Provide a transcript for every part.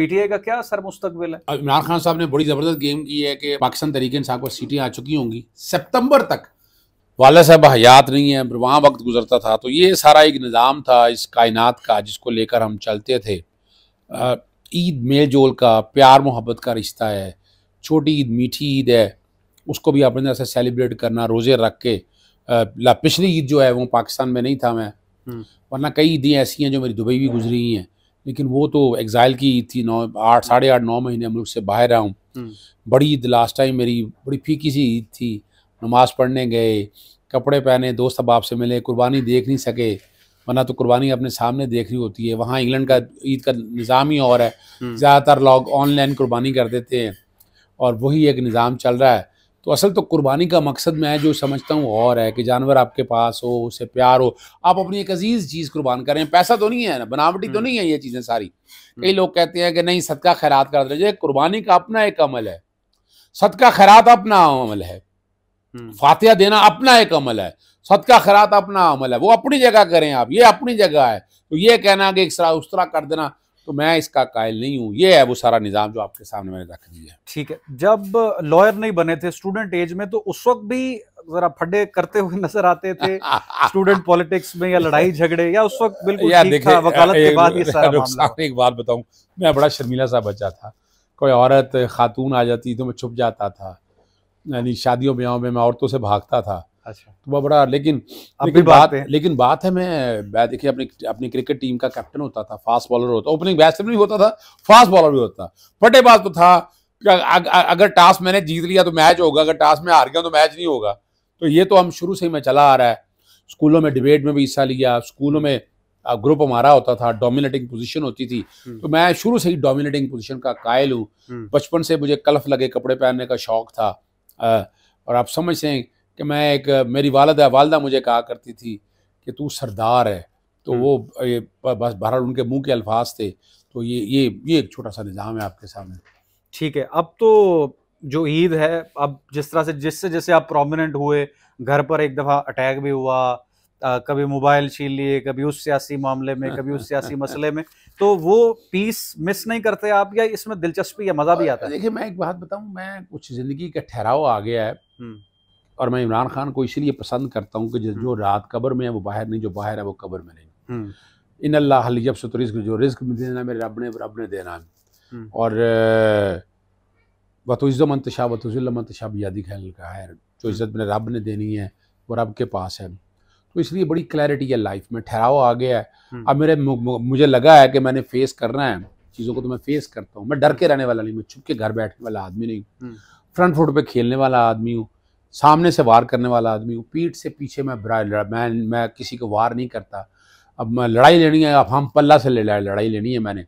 PTI का क्या sir मुस्तकबिल है इमरान खान साहब ने बड़ी जबरदस्त गेम की है कि पाकिस्तान तरीके साहब को सीटें आ चुकी होंगी सितंबर तक वाला साहब हयात नहीं है वहाँ वक्त गुजरता था तो ये सारा एक निज़ाम था इस कायनात का जिसको लेकर हम चलते थे ईद मेल जोल का प्यार मोहब्बत का रिश्ता है छोटी ईद मीठी ईद है उसको भी अपने से सेलिब्रेट करना रोज़े रख के पिछली ईद जो है वो पाकिस्तान में नहीं था मैं हम्म। वरना कई ईदें ऐसी हैं जो मेरी दुबई भी गुजरी हैं लेकिन वो तो एग्ज़ाइल की थी नौ आठ साढ़े आठ नौ महीने मुल्क से बाहर रहा हूँ हम्म। बड़ी ईद लास्ट टाइम मेरी बड़ी फीकी सी ईद थी नमाज़ पढ़ने गए कपड़े पहने दोस्त अहबाब से मिले कुर्बानी देख नहीं सके वरना तो कुर्बानी अपने सामने देख रही होती है वहाँ इंग्लैंड का ईद का निज़ाम ही और है हम्म। ज़्यादातर लोग ऑनलाइन कुर्बानी कर देते हैं और वही एक निज़ाम चल रहा है तो असल तो कुर्बानी का मकसद मैं जो समझता हूँ और है कि जानवर आपके पास हो उससे प्यार हो आप अपनी एक अजीज़ चीज़ कुर्बान करें पैसा तो नहीं है ना बनावटी तो हम्म। नहीं है ये चीज़ें सारी हम्म। कई लोग कहते हैं कि नहीं सदका खैरात कर दे कुर्बानी का अपना एक अमल है सदका खैरात अपना अमल है हम्म। फातिहा देना अपना एक अमल है सदका खैरात अपना अमल है वो अपनी जगह करें आप ये अपनी जगह है तो ये कहना कि एक उस तरह कर देना तो मैं इसका कायल नहीं हूँ ये है वो सारा निज़ाम जो आपके सामने मैंने रख दिया ठीक है जब लॉयर नहीं बने थे स्टूडेंट एज में तो उस वक्त भी जरा फड्डे करते हुए नजर आते थे स्टूडेंट पॉलिटिक्स में या लड़ाई झगड़े या उस वक्त बिल्कुल था वकालत के बाद ये सारा मामला एक बात बताऊं मैं बड़ा शर्मिला सा बच्चा था कोई औरत खातून आ जाती तो मैं छुप जाता था यानी शादियों ब्याहों में मैं औरतों से भागता था अच्छा तो वह बड़ा लेकिन लेकिन बात है लेकिन बात है मैं देखिए अपनी अपनी क्रिकेट टीम का कैप्टन होता था फास्ट बॉलर होता ओपनिंग बैट्समैन भी होता था फास्ट बॉलर भी होता फटेबाज तो था अगर टॉस मैंने जीत लिया तो मैच होगा अगर टॉस में हार गया तो मैच नहीं होगा तो ये तो हम शुरू से ही मैं चला आ रहा है स्कूलों में डिबेट में भी हिस्सा लिया स्कूलों में ग्रुप हमारा होता था डोमिनेटिंग पोजीशन होती थी हम्म। तो मैं शुरू से ही डोमिनेटिंग पोजीशन का कायल हूँ हम्म। बचपन से मुझे कल्फ लगे कपड़े पहनने का शौक था और आप समझते हैं कि मैं एक मेरी वालदा वालदा मुझे कहा करती थी कि तू सरदार है तो हम्म। वो ये बस बहरहाल उनके मुंह के अल्फाज थे तो ये ये ये एक छोटा सा निज़ाम है आपके सामने ठीक है अब तो जो ईद है अब जिस तरह से जिससे जैसे आप प्रोमिनेंट हुए घर पर एक दफ़ा अटैक भी हुआ आ, कभी मोबाइल छीन लिए कभी उस सियासी मामले में कभी उस सियासी मसले में तो वो पीस मिस नहीं करते आप या इसमें दिलचस्पी या मज़ा भी आता है देखिए मैं एक बात बताऊँ मैं कुछ ज़िंदगी का ठहराव आ गया है हम्म। और मैं इमरान खान को इसलिए पसंद करता हूँ कि हम्म। जो रात कब्र में है वो बाहर नहीं जो बाहर है वो कब्र में नहीं हम्म। इन अल्लाह जब से तो रिस्क जो रिस्क देना मेरे रब ने रब ने देना है हम्म। और वतुज़मन तशा वतुज़मन तशा यादी खैल का है जो इज़्ज़त मेरे रब ने देनी है वो रब के पास है तो इसलिए बड़ी क्लैरिटी है लाइफ में ठहराव आ गया है अब मेरे मुझे लगा है कि मैंने फेस करना है चीज़ों को तो मैं फेस करता हूँ मैं डर के रहने वाला नहीं मैं छुप के घर बैठने वाला आदमी नहीं फ्रंट फुट पे खेलने वाला आदमी हूँ सामने से वार करने वाला आदमी हूँ पीठ से पीछे मैं मैं मैं किसी को वार नहीं करता अब मैं लड़ाई लेनी है अब हम पल्ला से ले लड़ाई लेनी है मैंने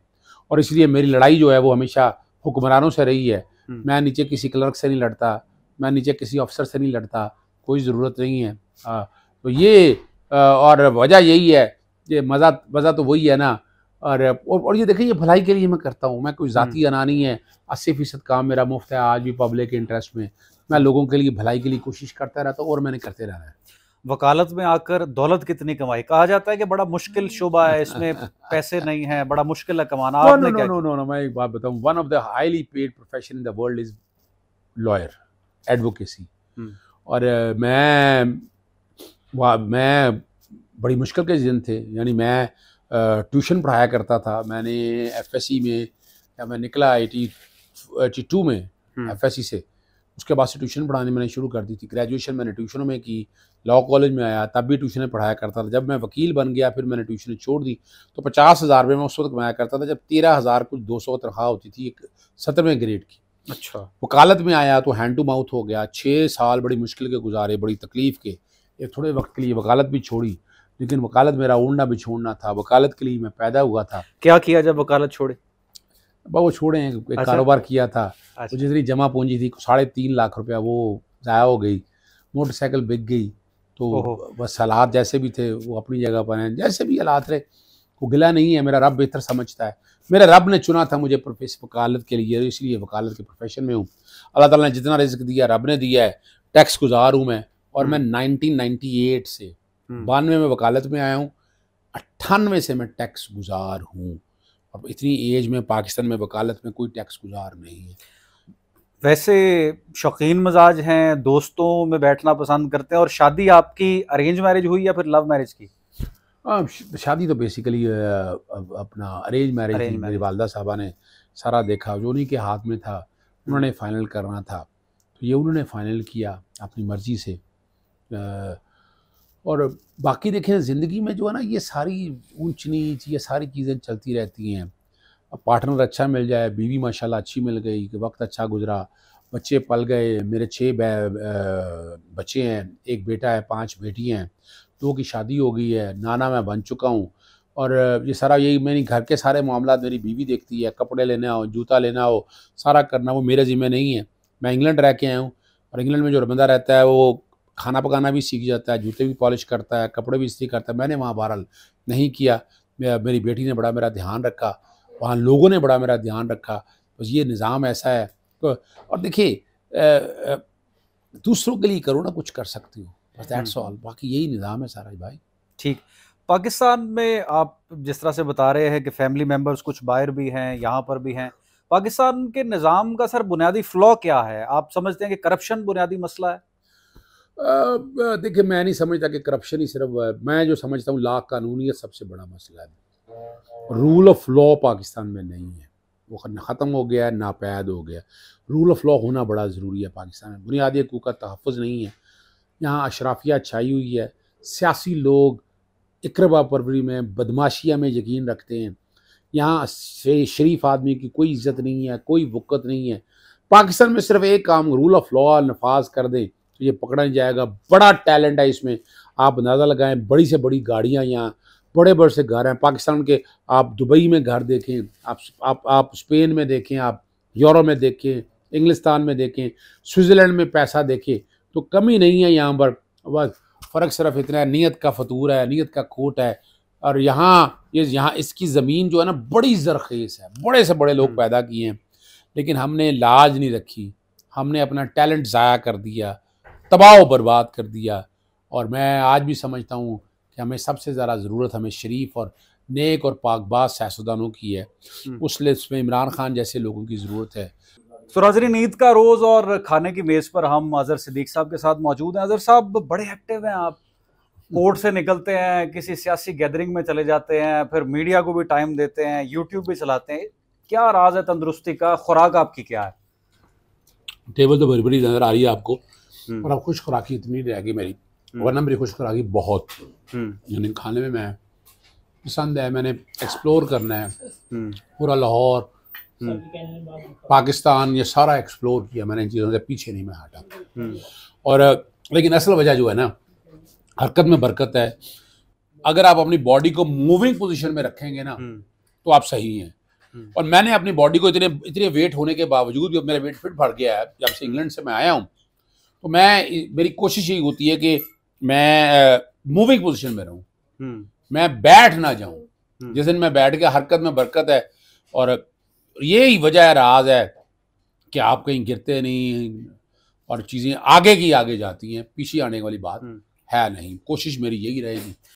और इसलिए मेरी लड़ाई जो है वो हमेशा हुक्मरानों से रही है हम्म। मैं नीचे किसी क्लर्क से नहीं लड़ता मैं नीचे किसी अफसर से नहीं लड़ता कोई ज़रूरत नहीं है आ, हाँ, तो ये आ, और वजह यही है ये मज़ा मज़ा तो वही है ना और और ये देखिए ये भलाई के लिए मैं करता हूँ मैं कोई हम्म। ज़ाती अना नहीं है अस्सी फ़ीसद काम मेरा मुफ्त है आज भी पब्लिक इंटरेस्ट में मैं लोगों के लिए भलाई के लिए कोशिश करता रहता हूँ और मैंने करते रहना है वकालत में आकर दौलत कितनी कमाई कहा जाता है कि बड़ा मुश्किल हम्म। शोबा है इसमें पैसे नहीं है बड़ा मुश्किल है कमाना आपने नो, नो, नो, नो, मैं एक बात बताऊं one of the highly paid profession in the world is lawyer advocacy और मैं वाह मैं बड़ी मुश्किल के जिन थे यानी मैं ट्यूशन पढ़ाया करता था मैंने एफएससी में या मैं निकला एटी एटी टू में एफएससी हम्म। से उसके बाद से ट्यूशन पढ़ाने मैंने शुरू कर दी थी ग्रेजुएशन मैंने ट्यूशनों में की लॉ कॉलेज में आया तब भी ट्यूशन पढ़ाया करता था जब मैं वकील बन गया फिर मैंने ट्यूशन छोड़ दी तो पचास हज़ार रुपये मैं उस वक्त कमाया करता था जब तेरह हज़ार कुछ दो सौ तनख्वाह होती थी एक सत्रहवें ग्रेड की अच्छा वकालत में आया तो हैंड टू माउथ हो गया छः साल बड़ी मुश्किल के गुजारे बड़ी तकलीफ़ के एक थोड़े वक्त के लिए वकालत भी छोड़ी लेकिन वकालत मेरा उड़ना भी छोड़ना था वकालत के लिए मैं पैदा हुआ था क्या किया जब वकालत छोड़े वो छोड़े हैं एक अच्छा, कारोबार किया था अच्छा, जितनी जमा पूंजी थी साढ़े तीन लाख रुपया वो ज़ाया हो गई मोटरसाइकिल बिक गई तो बस हालात जैसे भी थे वो अपनी जगह पर हैं जैसे भी हालात रहे वो गिला नहीं है मेरा रब बेहतर समझता है मेरे रब ने चुना था मुझे वकालत के लिए इसलिए वकालत के प्रोफेशन में हूँ अल्लाह ताला ने जितना रिज्क दिया रब ने दिया है टैक्स गुजार हूँ मैं और मैं 1998 हम्म। से हम्म। बानवे में वकालत में आया हूँ अट्ठानवे से मैं टैक्स गुजार हूँ अब इतनी एज में पाकिस्तान में वकालत में कोई टैक्स गुजार नहीं है वैसे शौकीन मजाज हैं दोस्तों में बैठना पसंद करते हैं और शादी आपकी अरेंज मैरिज हुई या फिर लव मैरिज की हाँ, शादी तो बेसिकली अपना अरेंज मैरिज मेरी वालदा साहबा ने सारा देखा जो उन्हीं के हाथ में था उन्होंने फ़ाइनल करना था तो ये उन्होंने फ़ाइनल किया अपनी मर्ज़ी से आ, और बाकी देखें ज़िंदगी में जो है ना ये सारी ऊंच नीच ये सारी चीज़ें चलती रहती हैं पार्टनर अच्छा मिल जाए बीवी माशाल्लाह अच्छी मिल गई कि वक्त अच्छा गुजरा बच्चे पल गए मेरे छः बच्चे हैं एक बेटा है पांच बेटी हैं दो की शादी हो गई है नाना मैं बन चुका हूँ और ये सारा यही मेरी घर के सारे मामला मेरी बीवी देखती है कपड़े लेना हो जूता लेना हो सारा करना वो मेरे ज़िम्मे नहीं है मैं इंग्लैंड रह के आया हूँ और इंग्लैंड में जो बंदा रहता है वो खाना पकाना भी सीख जाता है जूते भी पॉलिश करता है कपड़े भी इस्त्री करता है मैंने वहाँ बहरहाल नहीं किया मेरी बेटी ने बड़ा मेरा ध्यान रखा वहाँ लोगों ने बड़ा मेरा ध्यान रखा बस ये निज़ाम ऐसा है तो, और देखिए दूसरों के लिए करो ना कुछ कर सकती हो बस दैट्स हम्म। ऑल बाकी यही निज़ाम है सारा भाई ठीक पाकिस्तान में आप जिस तरह से बता रहे हैं कि फैमिली मेम्बर्स कुछ बाहर भी हैं यहाँ पर भी हैं पाकिस्तान के निज़ाम का सर बुनियादी फ़्लॉ क्या है आप समझते हैं कि करप्शन बुनियादी मसला है देखिए मैं नहीं समझता कि करप्शन ही सिर्फ मैं जो समझता हूँ ला कानूनीत सबसे बड़ा मसला है रूल ऑफ लॉ पाकिस्तान में नहीं है वो ख़त्म हो गया है नापैद हो गया रूल ऑफ लॉ होना बड़ा ज़रूरी है पाकिस्तान में बुनियादी हकूक का तहफ़ नहीं है यहाँ अशराफिया छाई हुई है सियासी लोग इकरबा परवरी में बदमाशिया में यकीन रखते हैं यहाँ शरीफ आदमी की कोई इज्जत नहीं है कोई वक़्त नहीं है पाकिस्तान में सिर्फ एक काम रूल ऑफ लॉ नफाज कर दें तो ये पकड़ा नहीं जाएगा बड़ा टैलेंट है इसमें आप अंदाज़ा लगाएं बड़ी से बड़ी गाड़ियाँ यहाँ बड़े बड़े से घर हैं पाकिस्तान के आप दुबई में घर देखें आप आप आप स्पेन में देखें आप यूरोप में देखें इंग्लिस्तान में देखें स्विट्ज़रलैंड में पैसा देखें तो कमी नहीं है यहाँ पर बस फ़र्क सिर्फ इतना है नीयत का फतूर है नीयत का कोट है और यहाँ ये यहाँ इसकी ज़मीन जो है ना बड़ी जरखेज़ है बड़े से बड़े लोग हम्म। पैदा किए हैं लेकिन हमने लाज नहीं रखी हमने अपना टैलेंट ज़ाया कर दिया तबाह बर्बाद कर दिया और मैं आज भी समझता हूँ कि हमें सबसे ज़्यादा ज़रूरत हमें शरीफ और नेक और पाकबाज सियासदानों की है हम्म। उस लिस्ट में इमरान खान जैसे लोगों की ज़रूरत है सुराजरीन तो ईद का रोज़ और खाने की मेज़ पर हम अजहर सिद्दीक साहब के साथ मौजूद हैं अजहर साहब बड़े एक्टिव हैं आप हम्म। कोर्ट से निकलते हैं किसी सियासी गैदरिंग में चले जाते हैं फिर मीडिया को भी टाइम देते हैं यूट्यूब भी चलाते हैं क्या राज है तंदुरुस्ती का खुराक आपकी क्या है टेबल तो भरी भरी नज़र आ रही है आपको हम्म। और अब खुश खुराकी इतनी रहेगी मेरी हम्म। वरना मेरी खुश खुराकी बहुत हम्म। यानी खाने में मैं पसंद है मैंने एक्सप्लोर करना है पूरा लाहौर पाकिस्तान ये सारा एक्सप्लोर किया मैंने इन चीज़ों से पीछे नहीं मैं हटा और लेकिन असल वजह जो है ना हरकत में बरकत है अगर आप अपनी बॉडी को मूविंग पोजीशन में रखेंगे ना तो आप सही हैं और मैंने अपनी बॉडी को इतने इतने वेट होने के बावजूद भी मेरा वेट फिट भर गया है जब से इंग्लैंड से मैं आया हूँ तो मैं मेरी कोशिश यही होती है कि मैं मूविंग uh, पोजिशन में रहूँ हम्म। मैं बैठ ना जाऊं हम्म। जिस दिन मैं बैठ गया हरकत में बरकत है और यही वजह राज है कि आप कहीं गिरते नहीं और चीज़ें आगे की आगे जाती हैं पीछे आने वाली बात हम्म। है नहीं कोशिश मेरी यही रहेगी